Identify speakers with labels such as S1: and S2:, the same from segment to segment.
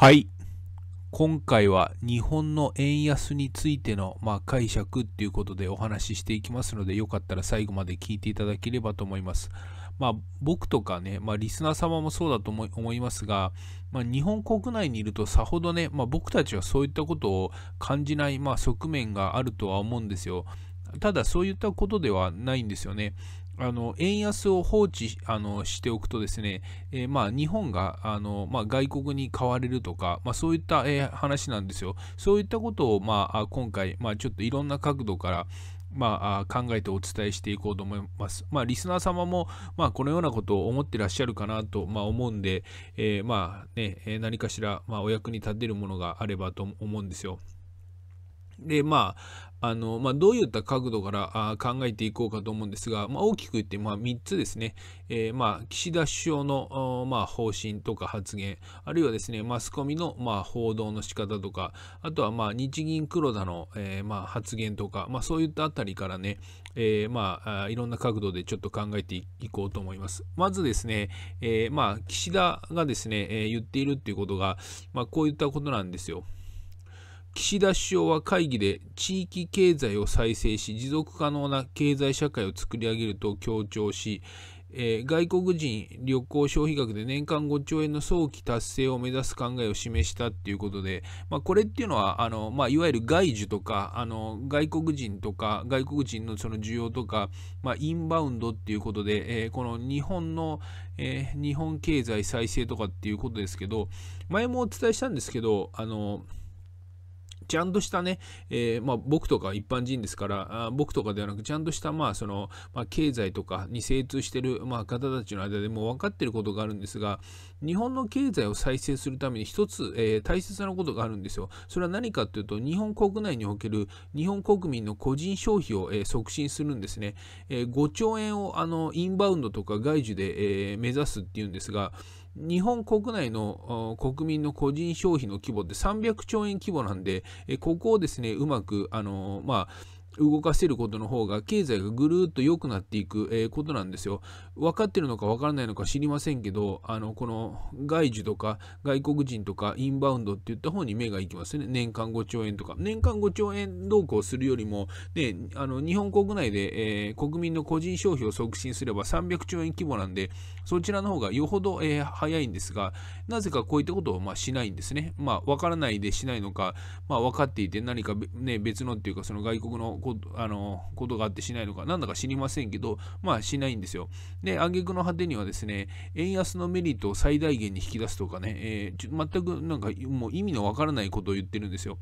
S1: はい。今回は日本の円安についての、まあ、解釈っていうことでお話ししていきますので、よかったら最後まで聞いていただければと思います。まあ、僕とかね、まあ、リスナー様もそうだと思いますが、まあ、日本国内にいるとさほどね、まあ、僕たちはそういったことを感じない、まあ、側面があるとは思うんですよ。ただそういったことではないんですよね。あの円安を放置あのしておくとですね、えー、まあ、日本があの、まあ、外国に買われるとか、まあ、そういった、えー、話なんですよ。そういったことを、まあ、今回、まあ、ちょっといろんな角度から、まあ、考えてお伝えしていこうと思います。まあ、リスナー様も、まあ、このようなことを思ってらっしゃるかなと、まあ、思うんで、えー、まあね、何かしら、まあ、お役に立てるものがあればと思うんですよ。で、まあ、あのまあ、どういった角度からあ考えていこうかと思うんですが、まあ、大きく言って、まあ、3つですね、えー、まあ、岸田首相のまあ、方針とか発言、あるいはですねマスコミのまあ、報道の仕方とか、あとはまあ、日銀黒田の、えー、まあ、発言とか、まあ、そういったあたりからね、えー、まあ、いろんな角度でちょっと考えていこうと思います。まずですね、えまあ、岸田がですね、え言っているっていうことが、まあ、こういったことなんですよ。岸田首相は会議で地域経済を再生し持続可能な経済社会を作り上げると強調し、えー、外国人旅行消費額で年間5兆円の早期達成を目指す考えを示したということで、まあ、これっていうのはあの、まあ、いわゆる外需とかあの外国人とか外国人のその需要とか、まあ、インバウンドっていうことで、えー、この日本の、えー、日本経済再生とかっていうことですけど前もお伝えしたんですけどあのちゃんとしたね、えー、まあ、僕とか一般人ですから、あ僕とかではなく、ちゃんとした、まあ、その、まあ、経済とかに精通してる、まあ、方たちの間でも分かってることがあるんですが、日本の経済を再生するために一つ、えー、大切なことがあるんですよ。それは何かっていうと、日本国内における日本国民の個人消費を、えー、促進するんですね。え5兆円をあのインバウンドとか外需で、え目指すっていうんですが、日本国内の国民の個人消費の規模って300兆円規模なんで、ここをですね、うまく、あのまあ、動かせることの方が経済がぐるっと良くなっていく、えことなんですよ。分かってるのか分からないのか知りませんけど、あのこの外需とか外国人とかインバウンドっていった方に目がいきますね。年間5兆円とか。年間5兆円動向するよりも、ね、あの日本国内で、えー、国民の個人消費を促進すれば300兆円規模なんで、そちらの方がよほど、えー、早いんですが、なぜかこういったことを、まあ、しないんですね。まあ、分からないでしないのか、まあ、分かっていて何か、ね、別のっていうか、その外国のこあのことがあってしないのか、なんだか知りませんけど、まあしないんですよ。で、挙句の果てにはですね、円安のメリットを最大限に引き出すとかね、えー、全くなんかもう意味のわからないことを言ってるんですよ。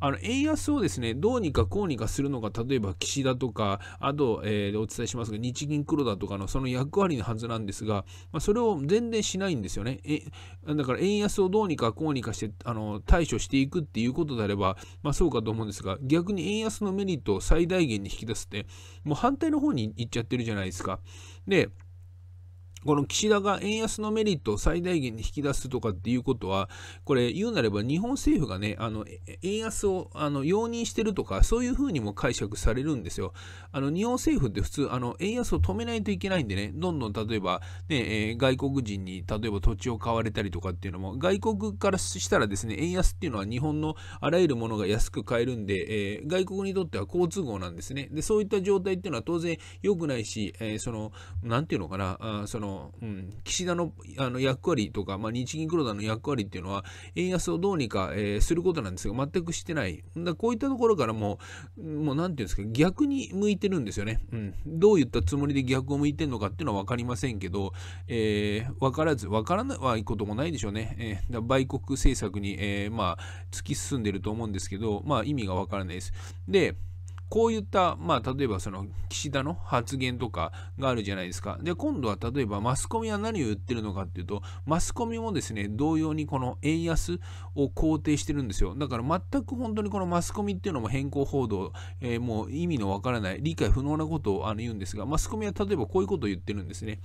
S1: あの円安をですねどうにかこうにかするのが例えば岸田とかあと、えー、お伝えしますが日銀黒田とかのその役割のはずなんですが、まあ、それを全然しないんですよねえだから円安をどうにかこうにかしてあの対処していくっていうことであれば、まあ、そうかと思うんですが逆に円安のメリットを最大限に引き出すってもう反対の方に行っちゃってるじゃないですかでこの岸田が円安のメリットを最大限に引き出すとかっていうことは、これ言うなれば日本政府がね、あの円安をあの容認してるとか、そういうふうにも解釈されるんですよ。あの日本政府って普通、あの円安を止めないといけないんでね、どんどん例えば、ねえ外国人に例えば土地を買われたりとかっていうのも、外国からしたらですね、円安っていうのは日本のあらゆるものが安く買えるんで、え外国にとっては好都合なんですね。で、そういった状態っていうのは当然良くないし、えその、なんていうのかな、あそのの、うん、岸田のあの役割とか、まあ、日銀黒田の役割っていうのは、円安をどうにか、えー、することなんですが、全くしてない。だこういったところからもう、もうなんていうんですか、逆に向いてるんですよね。うん、どういったつもりで逆を向いてるのかっていうのは分かりませんけど、えー、分からず、分からないこともないでしょうね。えー、だ売国政策に、えー、まあ、突き進んでると思うんですけど、まあ、意味が分からないです。で、こういった、まあ、例えばその岸田の発言とかがあるじゃないですか。で、今度は例えばマスコミは何を言ってるのかっていうと、マスコミもですね、同様にこの円安を肯定してるんですよ。だから全く本当にこのマスコミっていうのも変更報道、えー、もう意味のわからない、理解不能なことをあの言うんですが、マスコミは例えばこういうことを言ってるんですね。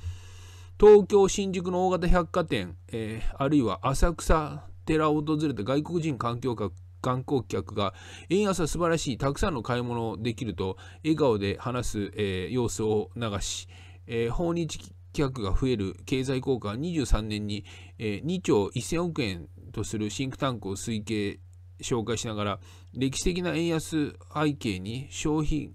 S1: 東京、新宿の大型百貨店、えー、あるいは浅草寺を訪れた外国人環境客観光客が円安は素晴らしいたくさんの買い物できると笑顔で話す、えー、様子を流し、えー、訪日客が増える経済効果は23年に、えー、2兆1000億円とするシンクタンクを推計紹介しながら歴史的な円安背景に消費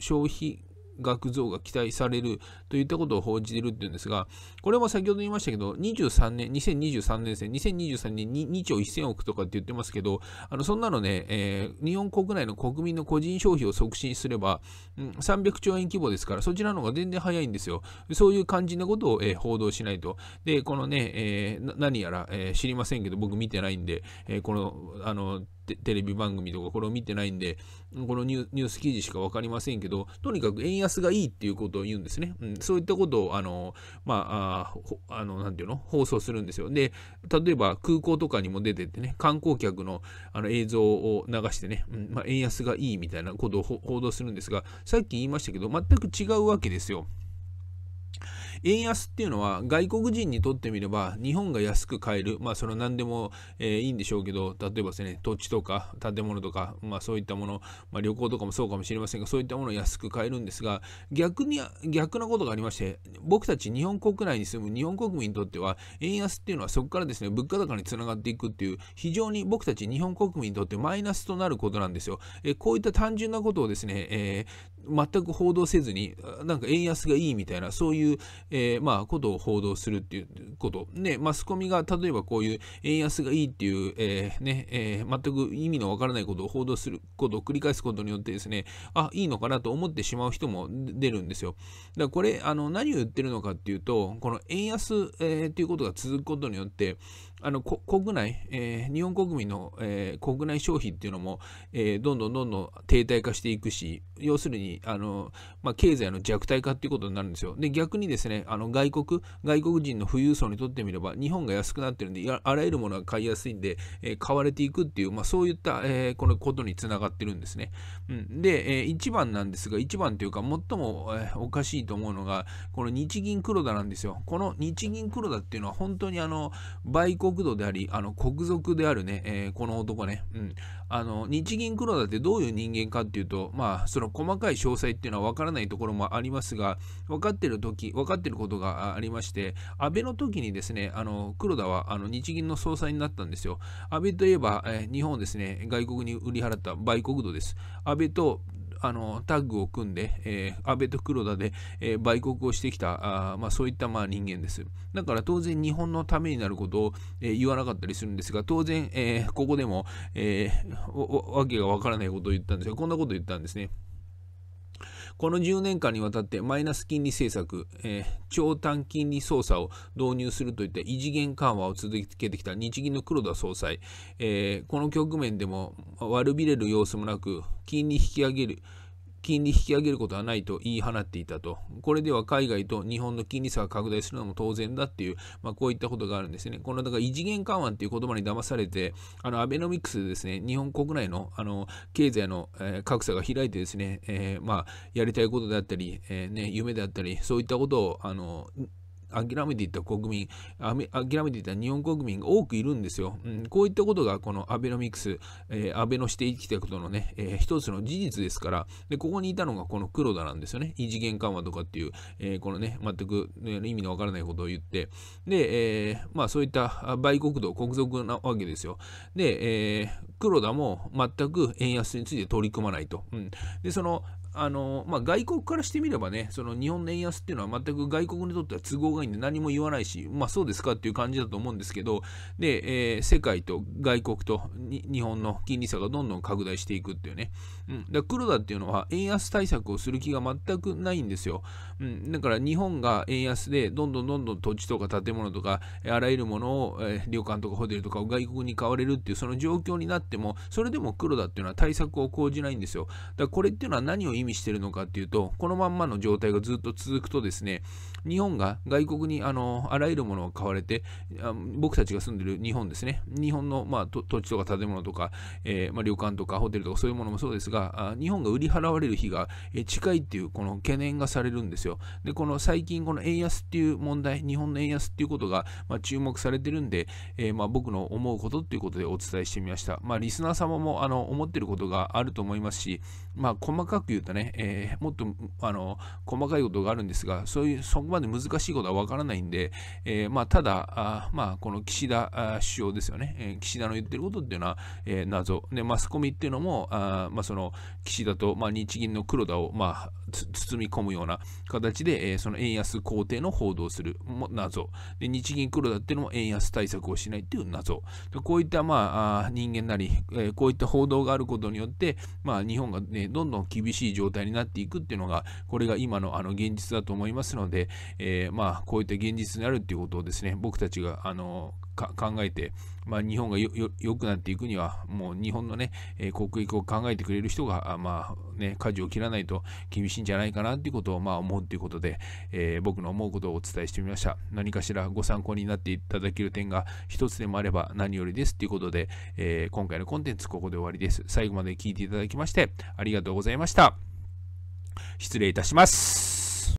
S1: 消費額増が期待されるといったことを報じているっていうんですが、これも先ほど言いましたけど、23年、2023年ですね、2023年に2兆1000億とかって言ってますけど、あのそんなのね、えー、日本国内の国民の個人消費を促進すれば、うん、300兆円規模ですから、そちらの方が全然早いんですよ。そういう感じなことを、えー、報道しないと。で、このね、えー、何やら、え知りませんけど、僕見てないんで、えこの、あの、テレビ番組とかこれを見てないんで、このニュース記事しか分かりませんけど、とにかく円安がいいっていうことを言うんですね。うん、そういったことを、あの、まあ、あの、なんていうの放送するんですよ。で、例えば空港とかにも出てってね、観光客のあの映像を流してね、うんまあ、円安がいいみたいなことを報道するんですが、さっき言いましたけど、全く違うわけですよ。円安っていうのは外国人にとってみれば日本が安く買える、まあそれは何でも、えー、いいんでしょうけど、例えばですね、土地とか建物とか、まあそういったもの、まあ旅行とかもそうかもしれませんが、そういったものを安く買えるんですが、逆に、逆なことがありまして、僕たち日本国内に住む日本国民にとっては、円安っていうのはそこからですね、物価高につながっていくっていう、非常に僕たち日本国民にとってマイナスとなることなんですよ。えー、こういった単純なことをですね、えー、全く報道せずに、なんか円安がいいみたいな、そういう、えー、まあ、ことを報道するっていうこと。で、マスコミが例えばこういう円安がいいっていう、えー、ね、えー、全く意味のわからないことを報道することを繰り返すことによってですね、あ、いいのかなと思ってしまう人も出るんですよ。だからこれ、あの、何を言ってるのかっていうと、この円安、えー、っていうことが続くことによって、あの国内、えー、日本国民の、えー、国内消費っていうのも、えー、どんどんどんどん停滞化していくし、要するにあの、まあ、経済の弱体化っていうことになるんですよ。で、逆にですね、あの外国、外国人の富裕層にとってみれば、日本が安くなってるんで、あらゆるものが買いやすいんで、え買われていくっていう、まあ、そういった、えこのことにつながってるんですね。うん、で、え1番なんですが、1番というか、最も、えおかしいと思うのが、この日銀黒田なんですよ。この日銀黒田っていうのは、本当にあの、売国国土であり、あの、国賊であるね、えー、この男ね、うん。あの、日銀黒田ってどういう人間かっていうと、まあ、その細かい詳細っていうのは分からないところもありますが、分かってる時、分かってることがありまして、安倍の時にですね、あの、黒田は、あの、日銀の総裁になったんですよ。安倍といえば、えー、日本ですね、外国に売り払った売国土です。安倍とあのタッグを組んで、えー、安倍と黒田で、えー、売国をしてきたあ、まあ、そういったまあ人間です。だから当然日本のためになることを、えー、言わなかったりするんですが、当然、えー、ここでも、えー、わけがわからないことを言ったんですが、こんなことを言ったんですね。この10年間にわたってマイナス金利政策、えー、長短金利操作を導入するといった異次元緩和を続けてきた日銀の黒田総裁、えー、この局面でも悪びれる様子もなく金利引き上げる金利引き上げることはないと言い放っていたと、これでは海外と日本の金利差が拡大するのも当然だっていう、まあ、こういったことがあるんですね。このだから異次元緩和っていう言葉に騙されて、あのアベノミクスでですね、日本国内のあの経済の、え格差が開いてですね、えー、まあ、やりたいことであったり、えー、ね、夢であったり、そういったことをあの諦めていた国民、諦めていた日本国民が多くいるんですよ。うん、こういったことが、このアベノミクス、えー、安倍のして生きてことのね、えー、一つの事実ですから、で、ここにいたのがこの黒田なんですよね。異次元緩和とかっていう、えー、このね、全く、ね、意味のわからないことを言って、で、えー、まあそういった売国道、国賊なわけですよ。で、えー、黒田も全く円安について取り組まないと。うん、でそのあのまあ、外国からしてみればね、その日本の円安っていうのは全く外国にとっては都合がいいんで何も言わないし、まあそうですかっていう感じだと思うんですけど、で、えー、世界と外国と日本の金利差がどんどん拡大していくっていうね。うん、だ黒田っていうのは円安対策をする気が全くないんですよ。うん、だから日本が円安でどんどんどんどん土地とか建物とかあらゆるものを、えー、旅館とかホテルとかを外国に買われるっていうその状況になってっても、それでも黒だっていうのは対策を講じないんですよ。だからこれっていうのは何を意味してるのかっていうと、このまんまの状態がずっと続くとですね、日本が外国にあのあらゆるものを買われてあ、僕たちが住んでる日本ですね、日本の、まあ、土地とか建物とか、えー、まあ、旅館とかホテルとかそういうものもそうですが、日本が売り払われる日が近いっていうこの懸念がされるんですよ。で、この最近この円安っていう問題、日本の円安っていうことが、まあ、注目されてるんで、えー、まあ、僕の思うことっていうことでお伝えしてみました。まあリスナー様もあの思ってることがあると思いますし、まあ、細かく言うとね、えー、もっとあの細かいことがあるんですが、そういうそこまで難しいことはわからないんで、えー、まあ、ただ、あまあ、この岸田首相ですよね、えー、岸田の言ってることっていうのは、え謎、ね、マスコミっていうのも、あまあ、その岸田と、まあ、日銀の黒田を、まあ、包み込むような形で、えその円安肯定の報道するも謎で、日銀黒田っていうのも円安対策をしないっていう謎、こういった、まあ、人間なりえこういった報道があることによって、まあ、日本が、ね、どんどん厳しい状態になっていくっていうのが、これが今のあの現実だと思いますので、えまあ、こういった現実になるっていうことをですね、僕たちがあの考えて、まあ、日本がよよくなっていくには、もう日本のね、えー、国益を考えてくれる人が、あまあね、舵を切らないと厳しいんじゃないかなっていうことをまあ思うということで、えー、僕の思うことをお伝えしてみました。何かしらご参考になっていただける点が一つでもあれば何よりですということで、えー、今回のコンテンツここで終わりです。最後まで聞いていただきましてありがとうございました。失礼いたします。